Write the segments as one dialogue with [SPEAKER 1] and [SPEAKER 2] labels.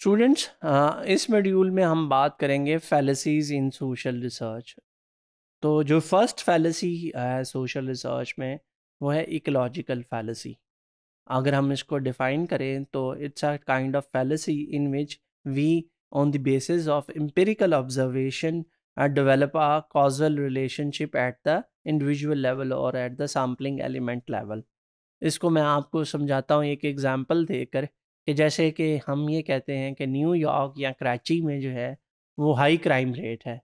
[SPEAKER 1] students uh, इस module में हम बात करेंगे फैलसीज इन सोशल रिसर्च तो जो फर्स्ट फैलसी है सोशल रिसर्च में वो है इकोलॉजिकल फैलसी अगर हम इसको डिफाइन करें तो it's a kind of fallacy in which we on the basis of empirical observation develop a causal relationship at the individual level और at the sampling element level इसको मैं आपको समझाता हूँ एक एग्जाम्पल देकर कि जैसे कि हम ये कहते हैं कि न्यूयॉर्क या कराची में जो है वो हाई क्राइम रेट है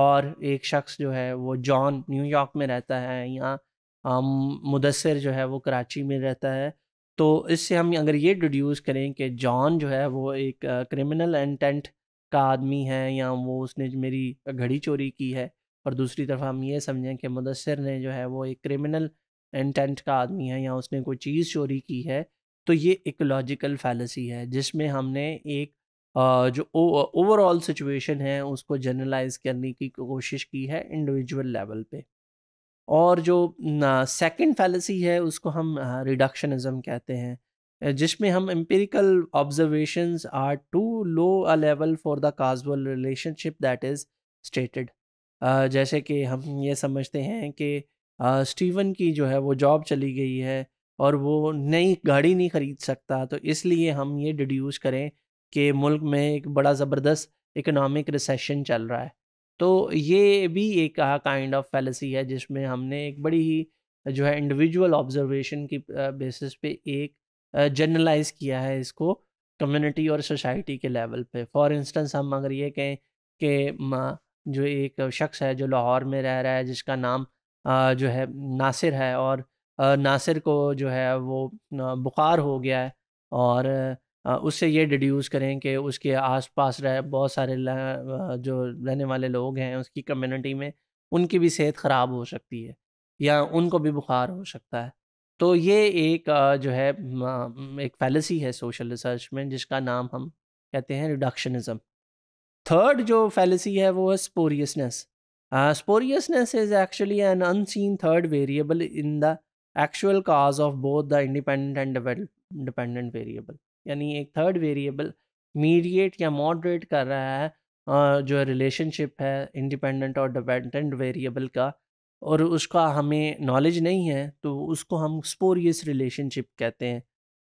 [SPEAKER 1] और एक शख्स जो है वो जॉन न्यूयॉर्क में रहता है या मुदसर जो है वो कराची में रहता है तो इससे हम अगर ये डिड्यूस करें कि जॉन जो है वो एक क्रिमिनल इंटेंट का आदमी है या वो उसने मेरी घड़ी चोरी की है और दूसरी तरफ हम ये समझें कि मुदसर ने जो है वो एक क्रिमिनल इंटेंट का आदमी है या उसने कोई चीज़ चोरी की है तो ये एक लॉजिकल फैलसी है जिसमें हमने एक जो ओवरऑल सिचुएशन है उसको जनरलाइज करने की कोशिश की है इंडिविजुअल लेवल पे और जो सेकंड फैलसी है उसको हम रिडक्शनिज्म कहते हैं जिसमें हम empirical observations are too low a level for the casual relationship that is stated जैसे कि हम ये समझते हैं कि स्टीवन की जो है वो जॉब चली गई है और वो नई गाड़ी नहीं खरीद सकता तो इसलिए हम ये डिड्यूस करें कि मुल्क में एक बड़ा ज़बरदस्त इकनॉमिक रिसेशन चल रहा है तो ये भी एक काइंड ऑफ फैलसी है जिसमें हमने एक बड़ी ही जो है इंडिविजुअल ऑब्जर्वेशन की बेसिस पे एक जनरलाइज किया है इसको कम्युनिटी और सोसाइटी के लेवल पे फॉर इंस्टेंस हम अगर ये कहें कि जो एक शख्स है जो लाहौर में रह रहा है जिसका नाम जो है नासिर है और नासिर को जो है वो बुखार हो गया है और उससे ये डिड्यूस करें कि उसके आस पास रह बहुत सारे जो रहने वाले लोग हैं उसकी कम्युनिटी में उनकी भी सेहत ख़राब हो सकती है या उनको भी बुखार हो सकता है तो ये एक जो है एक फैलसी है सोशल रिसर्च में जिसका नाम हम कहते हैं रिडक्शनिज़म थर्ड जो फैलसी है वो है spuriousness spuriousness is actually an unseen third variable in the actual cause of both the independent and dependent variable यानी एक थर्ड वेरिएबल मीडिएट या मॉडरेट कर रहा है जो रिलेशनशिप है इंडिपेंडेंट और डिपेंडेंट वेरिएबल का और उसका हमें नॉलेज नहीं है तो उसको हम स्पोरियस रिलेशनशिप कहते हैं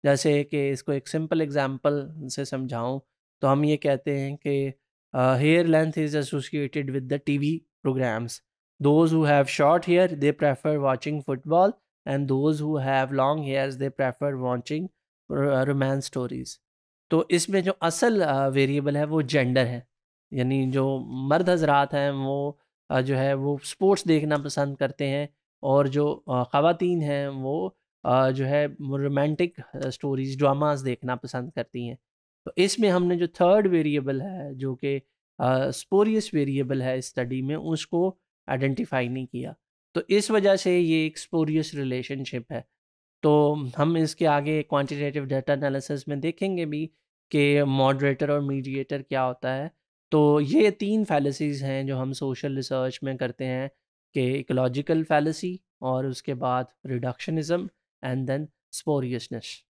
[SPEAKER 1] जैसे कि इसको एक सिंपल एग्जांपल से समझाऊं तो हम ये कहते हैं कि hair length is associated with the TV programmes those who have short hair they prefer watching football and those who have long hairs they prefer watching romance stories तो इसमें जो असल वेरिएबल है वो जेंडर है यानी जो मर्द हजरात हैं वो जो है वो स्पोर्ट्स देखना पसंद करते हैं और जो ख़वान हैं वो जो है रोमांटिक स्टोरीज़ ड्रामास देखना पसंद करती हैं तो इसमें हमने जो थर्ड वेरिएबल है जो कि स्पोरियस वेरिएबल है स्टडी में उसको आइडेंटिफाई नहीं किया तो इस वजह से ये एक स्पोरियस रिलेशनशिप है तो हम इसके आगे क्वांटिटेटिव डाटा एनालिसिस में देखेंगे भी कि मॉडरेटर और मीडिएटर क्या होता है तो ये तीन फैलसीज़ हैं जो हम सोशल रिसर्च में करते हैं कि इकोलॉजिकल फैलसी और उसके बाद रिडक्शनिज़म एंड देन स्पोरियसनेस